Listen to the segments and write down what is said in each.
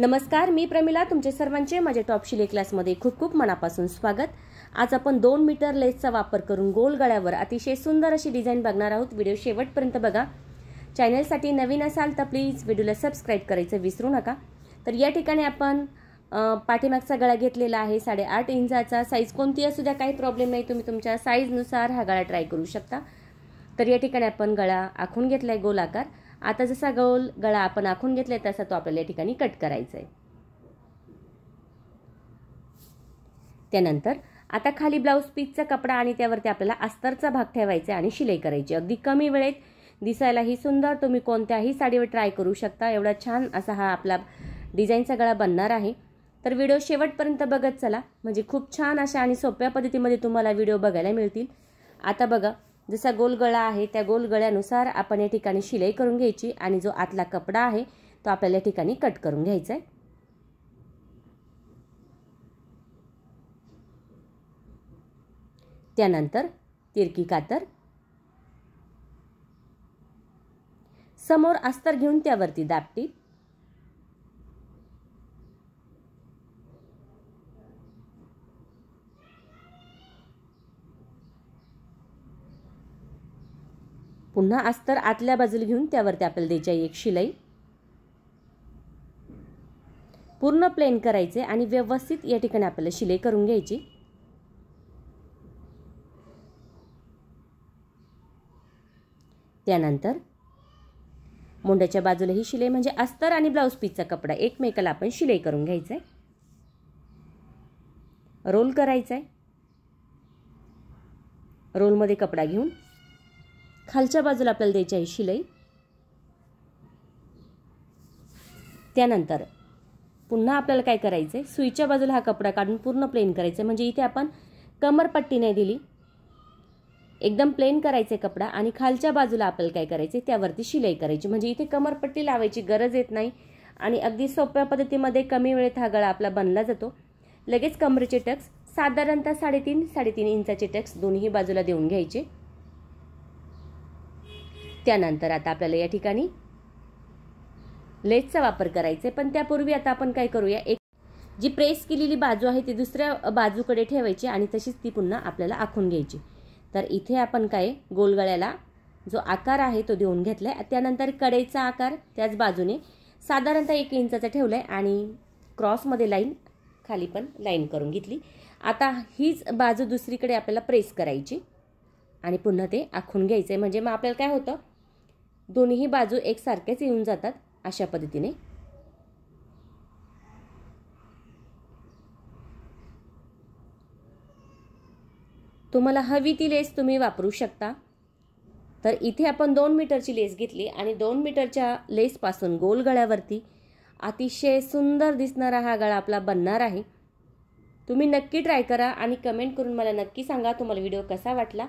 नमस्कार मी प्रमिला तुमचे सर्वांचे माझ्या टॉप शिले क्लासमध्ये खूप खूप मनापासून स्वागत आज आपण दोन मीटर लेसचा वापर करून गोल गळ्यावर अतिशय सुंदर अशी डिझाईन बघणार आहोत व्हिडिओ शेवटपर्यंत बघा चॅनलसाठी नवीन असाल तर प्लीज व्हिडिओला सबस्क्राईब करायचं विसरू नका तर या ठिकाणी आपण पाठीमागचा गळा घेतलेला आहे साडेआठ इंचाचा साईज कोणती असू द्या काही प्रॉब्लेम नाही तुम्ही तुमच्या साईजनुसार हा गळा ट्राय करू शकता तर या ठिकाणी आपण गळा आखून घेतला आहे गोल आकार आता जसा गोल गळा आपण आखून आहे तसा तो आपल्याला या ठिकाणी कट करायचा आहे त्यानंतर आता खाली ब्लाऊज पीसचा कपडा आणि त्यावरती आपल्याला अस्तरचा भाग ठेवायचा आणि शिलाई करायची अगदी कमी वेळेत दिसायलाही सुंदर तुम्ही कोणत्याही साडीवर ट्राय करू शकता एवढा छान असा हा आपला डिझाईनचा गळा बनणार आहे तर व्हिडिओ शेवटपर्यंत बघत चला म्हणजे खूप छान अशा आणि सोप्या पद्धतीमध्ये तुम्हाला व्हिडिओ बघायला मिळतील आता बघा जसा गोल गळा आहे त्या गोल गळ्यानुसार आपण या ठिकाणी शिलाई करून घ्यायची आणि जो आतला कपडा आहे तो आपल्याला या ठिकाणी कट करून घ्यायचा आहे त्यानंतर तिरकी कातर समोर अस्तर घेऊन त्यावरती दापटी पुन्हा अस्तर आतल्या बाजूला घेऊन त्यावरती आपल्याला द्यायची आहे एक शिलाई पूर्ण प्लेन करायचे आणि व्यवस्थित या ठिकाणी आपल्याला शिलाई करून घ्यायची त्यानंतर मोंड्याच्या बाजूला ही शिलाई म्हणजे अस्तर आणि ब्लाऊज पीसचा कपडा एकमेकाला आपण शिलाई करून घ्यायचा आहे रोल करायचा आहे रोलमध्ये कपडा घेऊन खालच्या बाजूला आपल्याला द्यायची आहे शिलाई त्यानंतर पुन्हा आपल्याला काय करायचं आहे सुईच्या बाजूला हा कपडा काढून पूर्ण प्लेन करायचं आहे म्हणजे इथे आपण कमरपट्टी नाही दिली एकदम प्लेन करायचे कपडा आणि खालच्या बाजूला आपल्याला काय करायचे त्यावरती शिलाई करायची म्हणजे इथे कमरपट्टी लावायची गरज येत नाही आणि अगदी सोप्या पद्धतीमध्ये कमी वेळेत हा गळा आपला बनला जातो लगेच कमरेचे टक्स साधारणतः साडेतीन साडेतीन इंचाचे टक्स दोन्ही बाजूला देऊन घ्यायचे त्यानंतर आता आपल्याला या ठिकाणी लेसचा वापर करायचा आहे पण त्यापूर्वी आता आपण काय करूया एक जी प्रेस केलेली बाजू आहे ती दुसऱ्या बाजूकडे ठेवायची आणि तशीच ती पुन्हा आपल्याला आखून घ्यायची तर इथे आपण काय गोलगळ्याला जो आकार आहे तो देऊन घेतला आहे त्यानंतर कडेचा आकार त्याच बाजूने साधारणतः एक इंचाचा ठेवला आहे आणि क्रॉसमध्ये लाईन खाली पण लाईन करून घेतली आता हीच बाजू दुसरीकडे आपल्याला प्रेस करायची आणि पुन्हा ते आखून घ्यायचं आहे म्हणजे मग आपल्याला काय होतं दोन्ही बाजू एकसारख्याच येऊन जातात अशा पद्धतीने तुम्हाला हवी ती लेस तुम्ही वापरू शकता तर इथे आपण दोन मीटरची लेस घेतली आणि दोन मीटरच्या लेसपासून गोल गळ्यावरती अतिशय सुंदर दिसणारा हा गळा आपला बनणार आहे तुम्ही नक्की ट्राय करा आणि कमेंट करून मला नक्की सांगा तुम्हाला व्हिडिओ कसा वाटला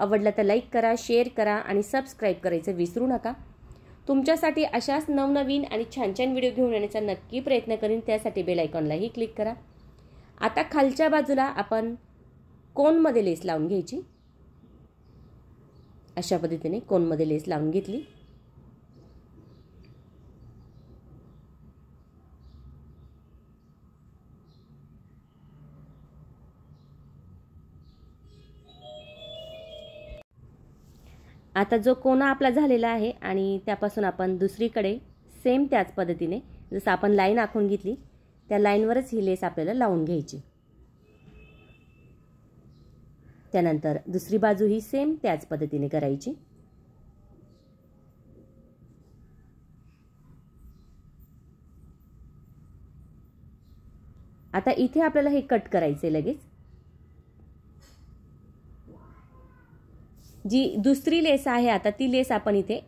आवडला तर लाईक करा शेअर करा आणि सबस्क्राईब करायचं विसरू नका तुमच्यासाठी अशाच नवनवीन आणि छान छान व्हिडिओ घेऊन येण्याचा नक्की प्रयत्न करीन त्यासाठी बेल आयकॉनलाही क्लिक करा आता खालच्या बाजूला आपण कोनमध्ये लेस लावून घ्यायची अशा पद्धतीने कोनमध्ये लेस लावून घेतली आता जो कोना आपला झालेला आहे आणि त्यापासून आपण दुसरीकडे सेम त्याच पद्धतीने जसं आपण लाईन आखून घेतली त्या लाईनवरच ही लेस आपल्याला लावून घ्यायची त्यानंतर दुसरी बाजू ही सेम त्याच पद्धतीने करायची आता इथे आपल्याला हे कट करायचे लगेच जी दुसरी लेस आहे आता ती लेस आपण इथे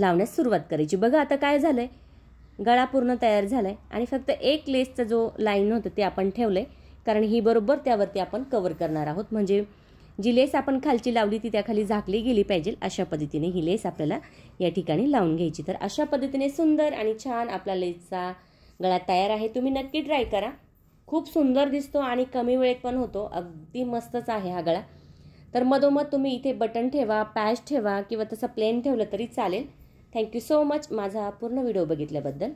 लावण्यास सुरुवात करायची बघा आता काय झालं आहे गळा पूर्ण तयार झाला आहे आणि फक्त एक लेसचा जो लाईन होतं ते आपण ठेवलं आहे कारण ही बरोबर त्यावरती आपण कवर करणार आहोत म्हणजे जी लेस आपण खालची लावली ती त्याखाली झाकली गेली पाहिजे अशा पद्धतीने ही लेस आपल्याला या ठिकाणी लावून घ्यायची तर अशा पद्धतीने सुंदर आणि छान आपला लेसचा गळा तयार आहे तुम्ही नक्की ट्राय करा खूप सुंदर दिसतो आणि कमी वेळेत पण होतो अगदी मस्तच आहे हा गळा तर मधोमध तुम्ही इथे बटन ठेवा पॅच ठेवा किंवा तसं प्लेन ठेवलं तरी चालेल थँक्यू सो मच माझा पूर्ण व्हिडिओ बघितल्याबद्दल